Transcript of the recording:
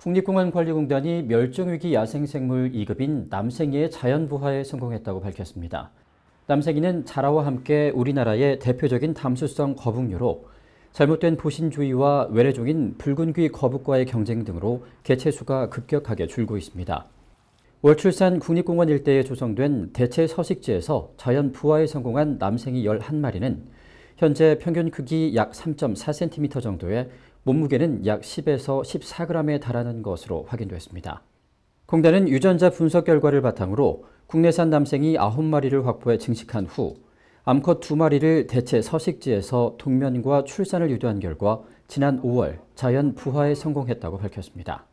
국립공원관리공단이 멸종위기 야생생물 2급인 남생이의 자연부화에 성공했다고 밝혔습니다. 남생이는 자라와 함께 우리나라의 대표적인 담수성 거북류로 잘못된 보신주의와 외래종인 붉은귀 거북과의 경쟁 등으로 개체수가 급격하게 줄고 있습니다. 월출산 국립공원 일대에 조성된 대체 서식지에서 자연 부화에 성공한 남생이 11마리는 현재 평균 크기 약 3.4cm 정도에 몸무게는 약 10에서 14g에 달하는 것으로 확인됐습니다. 공단은 유전자 분석 결과를 바탕으로 국내산 남생이 9마리를 확보해 증식한 후 암컷 2마리를 대체 서식지에서 동면과 출산을 유도한 결과 지난 5월 자연 부화에 성공했다고 밝혔습니다.